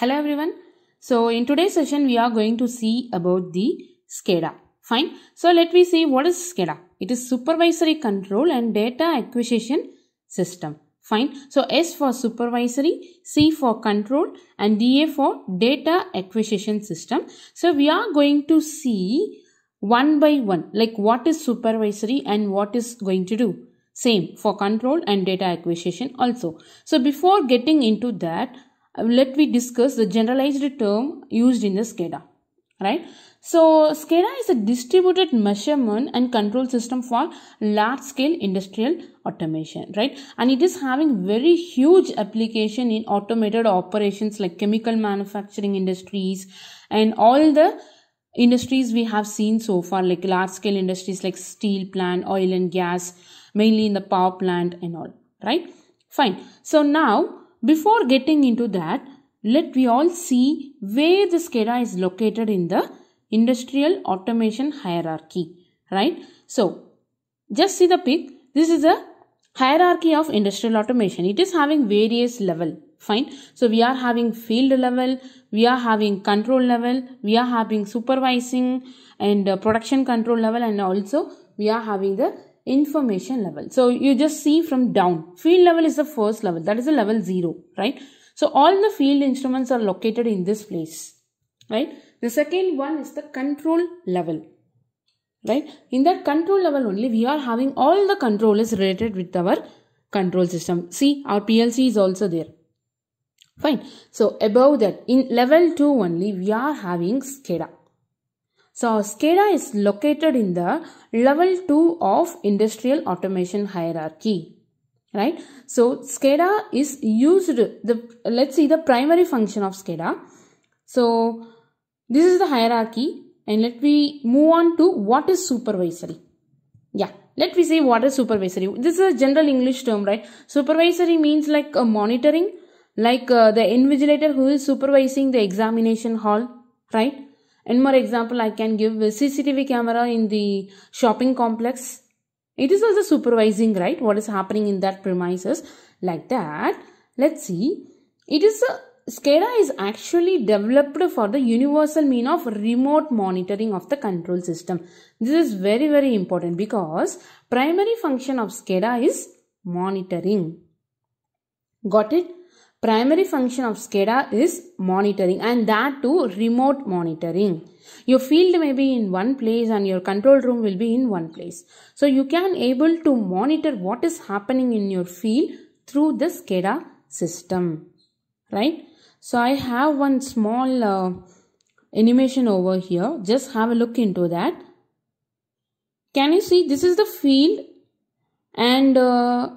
Hello everyone. So in today's session we are going to see about the SCADA. Fine. So let me see what is SCADA. It is Supervisory Control and Data Acquisition System. Fine. So S for Supervisory, C for Control and DA for Data Acquisition System. So we are going to see one by one like what is supervisory and what is going to do. Same for control and data acquisition also. So before getting into that, uh, let me discuss the generalized term used in the SCADA. Right. So SCADA is a distributed measurement and control system for large scale industrial automation. Right. And it is having very huge application in automated operations like chemical manufacturing industries and all the industries we have seen so far like large scale industries like steel plant, oil and gas, mainly in the power plant and all. Right. Fine. So now before getting into that, let we all see where the SCADA is located in the industrial automation hierarchy, right? So, just see the pic. This is a hierarchy of industrial automation. It is having various level, fine. So, we are having field level, we are having control level, we are having supervising and uh, production control level and also we are having the information level. So you just see from down. Field level is the first level. That is the level 0, right? So all the field instruments are located in this place, right? The second one is the control level, right? In that control level only, we are having all the controllers related with our control system. See, our PLC is also there. Fine. So above that, in level 2 only, we are having SCADA. So SCADA is located in the level 2 of industrial automation hierarchy. Right. So SCADA is used, the let's see the primary function of SCADA. So this is the hierarchy and let me move on to what is supervisory. Yeah, let me say what is supervisory. This is a general English term, right? Supervisory means like a monitoring, like uh, the invigilator who is supervising the examination hall, right? and more example i can give cctv camera in the shopping complex it is also supervising right what is happening in that premises like that let's see it is a uh, SCADA is actually developed for the universal mean of remote monitoring of the control system. This is very very important because primary function of SCADA is monitoring. Got it? primary function of SCADA is monitoring and that too remote monitoring. Your field may be in one place and your control room will be in one place. So you can able to monitor what is happening in your field through the SCADA system. Right? So I have one small uh, animation over here. Just have a look into that. Can you see this is the field and uh,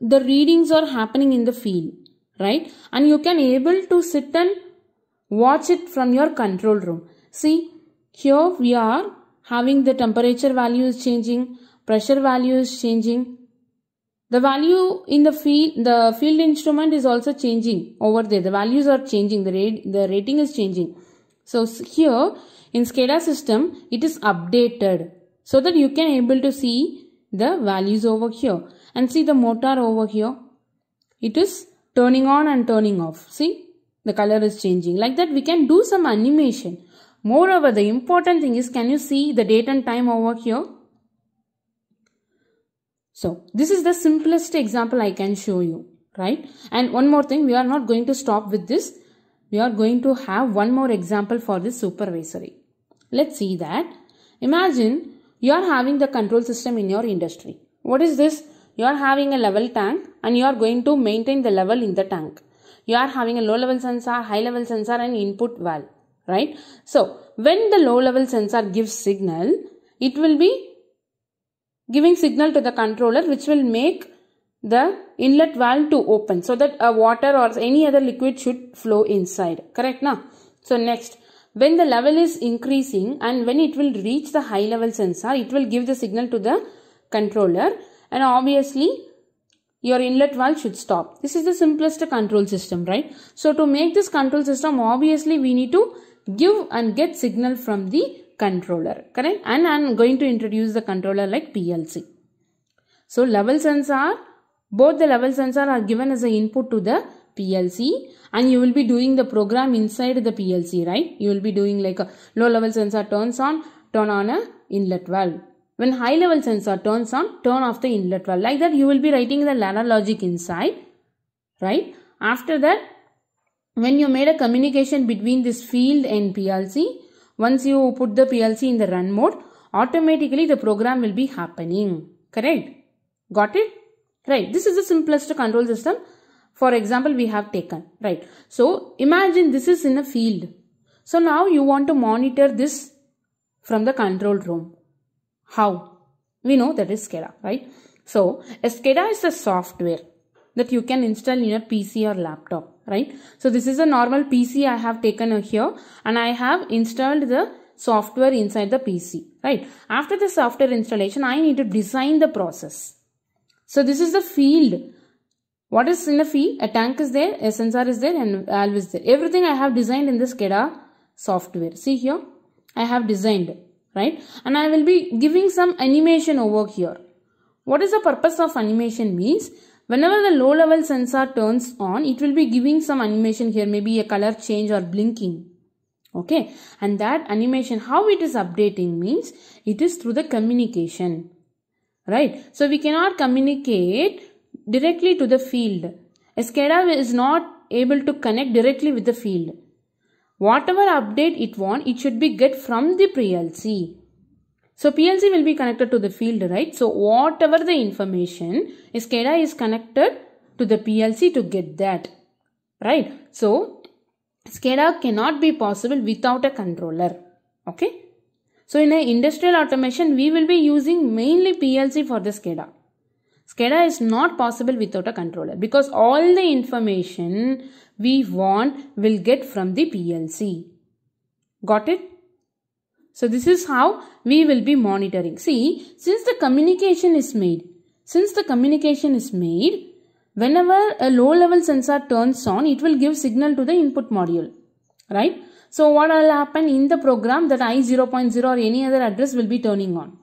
the readings are happening in the field right and you can able to sit and watch it from your control room see here we are having the temperature value is changing pressure value is changing the value in the field the field instrument is also changing over there the values are changing the rate the rating is changing so here in SCADA system it is updated so that you can able to see the values over here and see the motor over here it is turning on and turning off. See, the color is changing. Like that, we can do some animation. Moreover, the important thing is, can you see the date and time over here? So, this is the simplest example I can show you, right? And one more thing, we are not going to stop with this. We are going to have one more example for this supervisory. Let's see that. Imagine you are having the control system in your industry. What is this? you are having a level tank and you are going to maintain the level in the tank you are having a low level sensor high level sensor and input valve right so when the low level sensor gives signal it will be giving signal to the controller which will make the inlet valve to open so that a water or any other liquid should flow inside correct now so next when the level is increasing and when it will reach the high level sensor it will give the signal to the controller and obviously your inlet valve should stop. This is the simplest control system, right? So to make this control system, obviously we need to give and get signal from the controller, correct? And I'm going to introduce the controller like PLC. So level sensor, both the level sensor are given as an input to the PLC and you will be doing the program inside the PLC, right? You will be doing like a low level sensor turns on, turn on a inlet valve when high level sensor turns on, turn off the inlet valve. Like that you will be writing the ladder logic inside. Right? After that, when you made a communication between this field and PLC, once you put the PLC in the run mode, automatically the program will be happening. Correct? Got it? Right. This is the simplest control system. For example, we have taken. Right. So, imagine this is in a field. So, now you want to monitor this from the control room. How? We know that is SCADA, right? So, SCADA is a software that you can install in your PC or laptop, right? So, this is a normal PC I have taken here and I have installed the software inside the PC, right? After the software installation, I need to design the process. So, this is the field. What is in the field? A tank is there, a sensor is there and valve is there. Everything I have designed in the SCADA software. See here, I have designed right and I will be giving some animation over here. What is the purpose of animation means whenever the low level sensor turns on it will be giving some animation here maybe a color change or blinking okay and that animation how it is updating means it is through the communication right so we cannot communicate directly to the field a SCADA is not able to connect directly with the field whatever update it want it should be get from the PLC. So PLC will be connected to the field right. So whatever the information is SCADA is connected to the PLC to get that right. So SCADA cannot be possible without a controller okay. So in industrial automation we will be using mainly PLC for the SCADA. SCADA is not possible without a controller because all the information we want will get from the PLC. Got it? So this is how we will be monitoring. See, since the communication is made, since the communication is made, whenever a low level sensor turns on, it will give signal to the input module, right? So what will happen in the program that I0.0 or any other address will be turning on.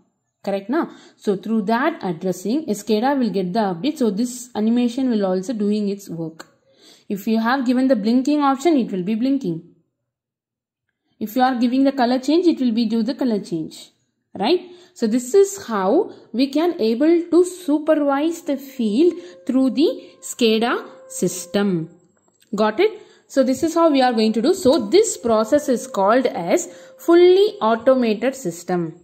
Correct now? So through that addressing, SCADA will get the update. So this animation will also doing its work. If you have given the blinking option, it will be blinking. If you are giving the color change, it will be do the color change. Right? So this is how we can able to supervise the field through the SCADA system. Got it? So this is how we are going to do. So this process is called as fully automated system.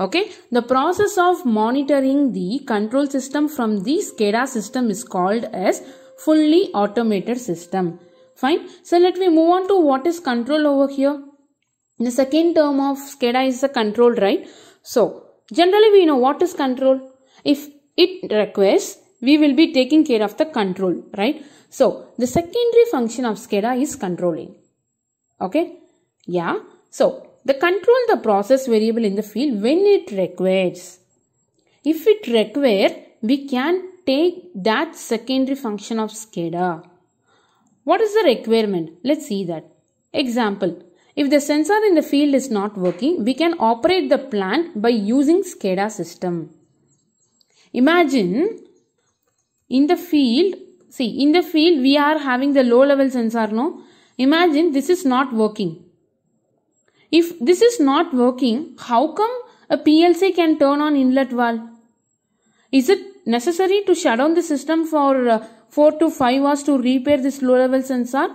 Okay, the process of monitoring the control system from the SCADA system is called as fully automated system. Fine. So let me move on to what is control over here. The second term of SCADA is the control, right? So generally we know what is control. If it requests, we will be taking care of the control, right? So the secondary function of SCADA is controlling. Okay. Yeah. So the control the process variable in the field when it requires. If it require, we can take that secondary function of SCADA. What is the requirement? Let's see that. Example, if the sensor in the field is not working, we can operate the plant by using SCADA system. Imagine in the field, see in the field we are having the low level sensor no. Imagine this is not working. If this is not working, how come a PLC can turn on inlet valve? Is it necessary to shut down the system for uh, 4 to 5 hours to repair this low level sensor?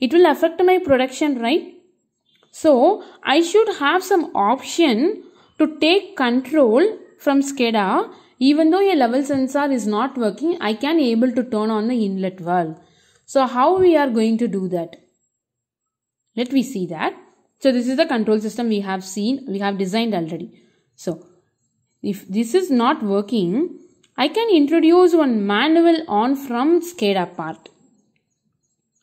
It will affect my production, right? So, I should have some option to take control from SCADA. Even though a level sensor is not working, I can able to turn on the inlet valve. So, how we are going to do that? Let me see that. So, this is the control system we have seen, we have designed already. So, if this is not working, I can introduce one manual on from SCADA part.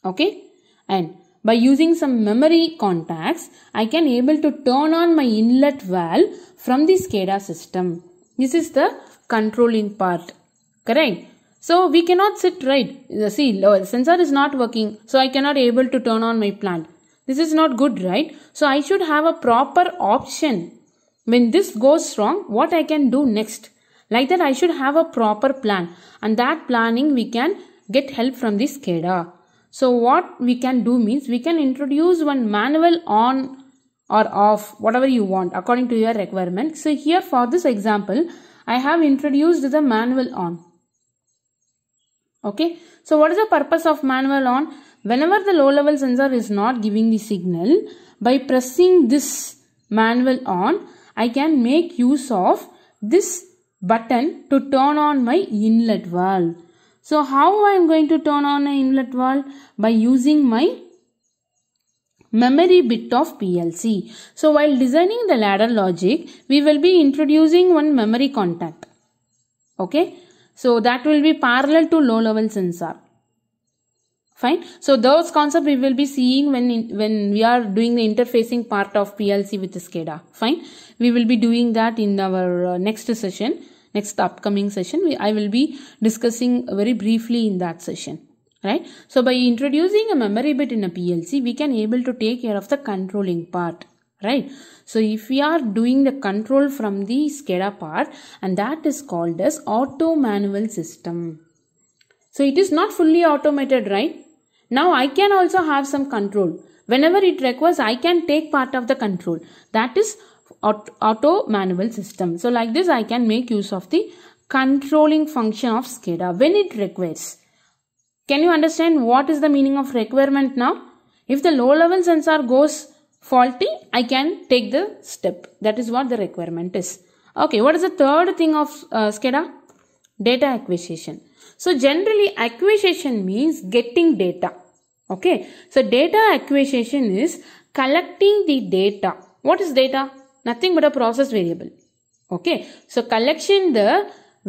Okay. And by using some memory contacts, I can able to turn on my inlet valve from the SCADA system. This is the controlling part. Correct. So we cannot sit right. Uh, see, sensor is not working. So I cannot able to turn on my plant. This is not good, right? So I should have a proper option. When this goes wrong, what I can do next? Like that, I should have a proper plan, and that planning we can get help from the SCADA. So, what we can do means we can introduce one manual on or off, whatever you want, according to your requirement. So, here for this example, I have introduced the manual on. Okay, so what is the purpose of manual on? Whenever the low level sensor is not giving the signal, by pressing this manual on, I can make use of this button to turn on my inlet valve. So how I am going to turn on an inlet valve? By using my memory bit of PLC. So while designing the ladder logic, we will be introducing one memory contact. Okay. So that will be parallel to low level sensor. Fine. So those concept we will be seeing when, in, when we are doing the interfacing part of PLC with the SCADA. Fine. We will be doing that in our uh, next session next upcoming session we, i will be discussing very briefly in that session right so by introducing a memory bit in a plc we can able to take care of the controlling part right so if we are doing the control from the scada part and that is called as auto manual system so it is not fully automated right now i can also have some control whenever it requires i can take part of the control that is auto manual system. So like this I can make use of the controlling function of SCADA when it requires. Can you understand what is the meaning of requirement now? If the low level sensor goes faulty, I can take the step. That is what the requirement is. Okay, what is the third thing of uh, SCADA? Data acquisition. So generally acquisition means getting data. Okay, so data acquisition is collecting the data. What is data? nothing but a process variable okay so collection the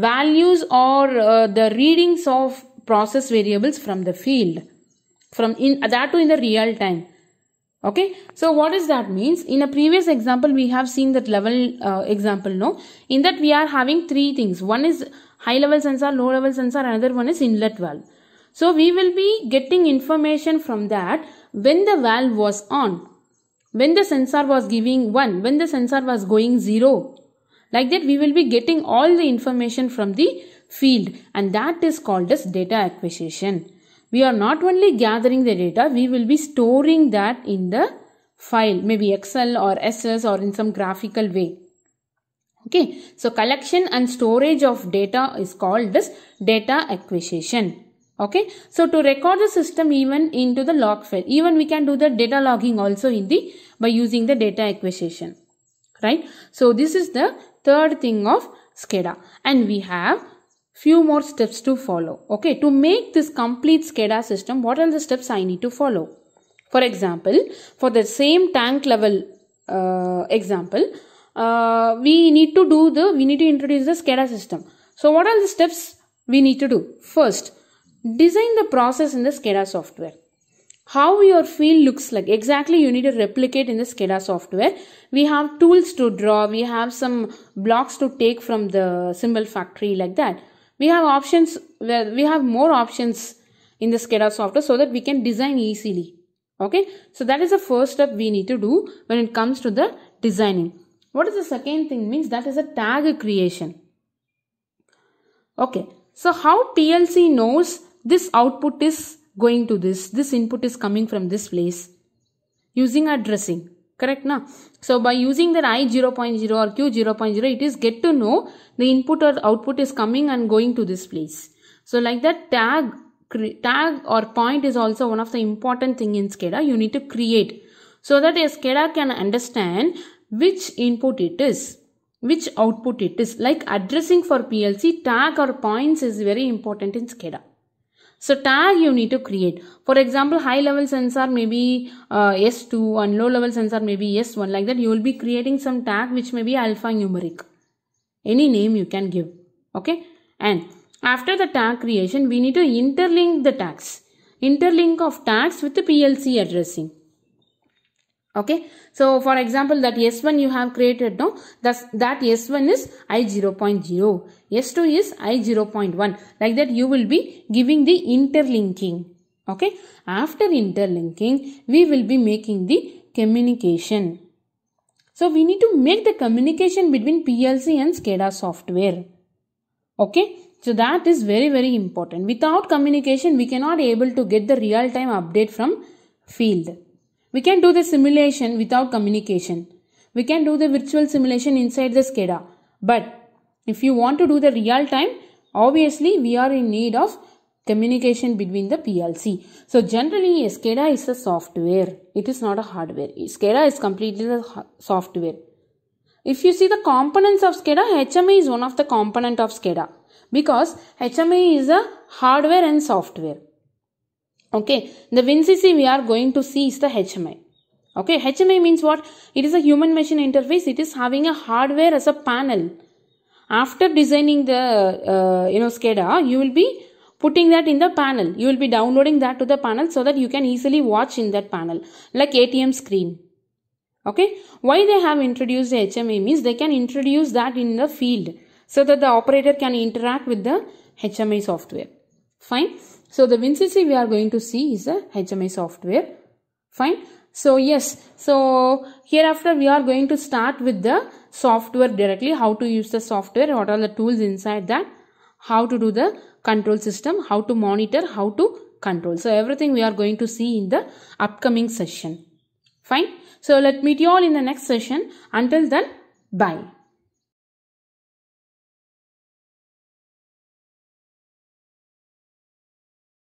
values or uh, the readings of process variables from the field from in uh, that too in the real time okay so what does that means in a previous example we have seen that level uh, example no in that we are having three things one is high level sensor low level sensor another one is inlet valve so we will be getting information from that when the valve was on when the sensor was giving 1, when the sensor was going 0. Like that we will be getting all the information from the field and that is called as data acquisition. We are not only gathering the data, we will be storing that in the file, maybe Excel or SS or in some graphical way. Okay, so collection and storage of data is called as data acquisition okay so to record the system even into the log file even we can do the data logging also in the by using the data acquisition right so this is the third thing of SCADA and we have few more steps to follow okay to make this complete SCADA system what are the steps I need to follow for example for the same tank level uh, example uh, we need to do the we need to introduce the SCADA system so what are the steps we need to do first Design the process in the SCADA software. How your field looks like exactly you need to replicate in the SCADA software. We have tools to draw, we have some blocks to take from the symbol factory like that. We have options where we have more options in the SCADA software so that we can design easily. Okay, so that is the first step we need to do when it comes to the designing. What is the second thing means? That is a tag creation. Okay, so how PLC knows this output is going to this this input is coming from this place using addressing correct na so by using that i 0.0 or q 0.0 it is get to know the input or output is coming and going to this place so like that tag tag or point is also one of the important thing in SCADA you need to create so that a SCADA can understand which input it is which output it is like addressing for PLC tag or points is very important in SCADA so tag you need to create. For example, high level sensor may be uh, S2 and low level sensor may be S1. Like that you will be creating some tag which may be alphanumeric. Any name you can give. Okay. And after the tag creation, we need to interlink the tags. Interlink of tags with the PLC addressing okay so for example that s1 you have created no thus that s1 is i 0.0 s2 is i 0.1 like that you will be giving the interlinking okay after interlinking we will be making the communication so we need to make the communication between plc and scada software okay so that is very very important without communication we cannot able to get the real time update from field we can do the simulation without communication. We can do the virtual simulation inside the SCADA. But if you want to do the real time, obviously we are in need of communication between the PLC. So generally SCADA is a software. It is not a hardware. SCADA is completely the software. If you see the components of SCADA, HMI is one of the component of SCADA because HMI is a hardware and software. Okay, the WinCC we are going to see is the HMI. Okay, HMI means what? It is a human machine interface. It is having a hardware as a panel. After designing the uh, you know SCADA, you will be putting that in the panel. You will be downloading that to the panel so that you can easily watch in that panel like ATM screen. Okay, why they have introduced HMI means they can introduce that in the field so that the operator can interact with the HMI software. Fine. So the WinCC we are going to see is a HMI software. Fine. So yes, so hereafter we are going to start with the software directly, how to use the software, what are the tools inside that, how to do the control system, how to monitor, how to control. So everything we are going to see in the upcoming session. Fine. So let meet you all in the next session. Until then, bye.